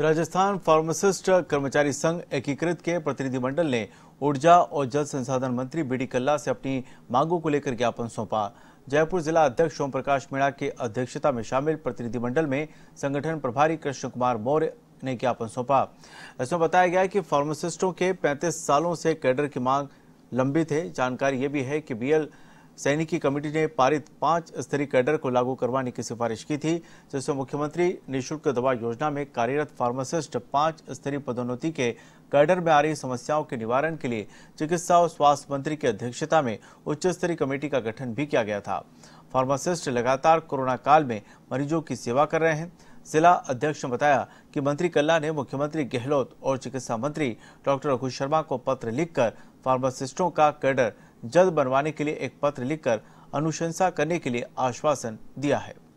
Rajasthan pharmacist कर्मचारी संघ एकीकृत के प्रतिनिधिमंडल ने ऊर्जा और जल संसाधन मंत्री बी डी कल्ला से अपनी मांगों को लेकर ज्ञापन सौंपा जयपुर जिला अध्यक्ष ओम प्रकाश मीणा के अध्यक्षता में शामिल प्रतिनिधिमंडल में संगठन प्रभारी कृष्ण कुमार मौर्य ने ज्ञापन सौंपा इसमें बताया गया कि फार्मासिस्टों के 35 सालों से कैडर की मांग लंबित है जानकारी ये भी है कि बीएल सैनिकी कमेटी ने पारित पांच स्तरीय कैडर को लागू करवाने की सिफारिश की थी जिसमें मुख्यमंत्री निशुल्क दवा योजना में कार्यरत फार्मासिस्ट पांच स्तरीय पदोन्नति के कैडर में आ रही समस्याओं के निवारण के लिए चिकित्सा और स्वास्थ्य मंत्री की अध्यक्षता में उच्च स्तरीय कमेटी का गठन भी किया गया था फार्मासिस्ट लगातार कोरोना काल में मरीजों की सेवा कर रहे हैं जिला अध्यक्ष ने बताया कि मंत्री कल्ला ने मुख्यमंत्री गहलोत और चिकित्सा मंत्री डॉक्टर रघु शर्मा को पत्र लिखकर फार्मासिस्टों का कैडर जल्द बनवाने के लिए एक पत्र लिखकर अनुशंसा करने के लिए आश्वासन दिया है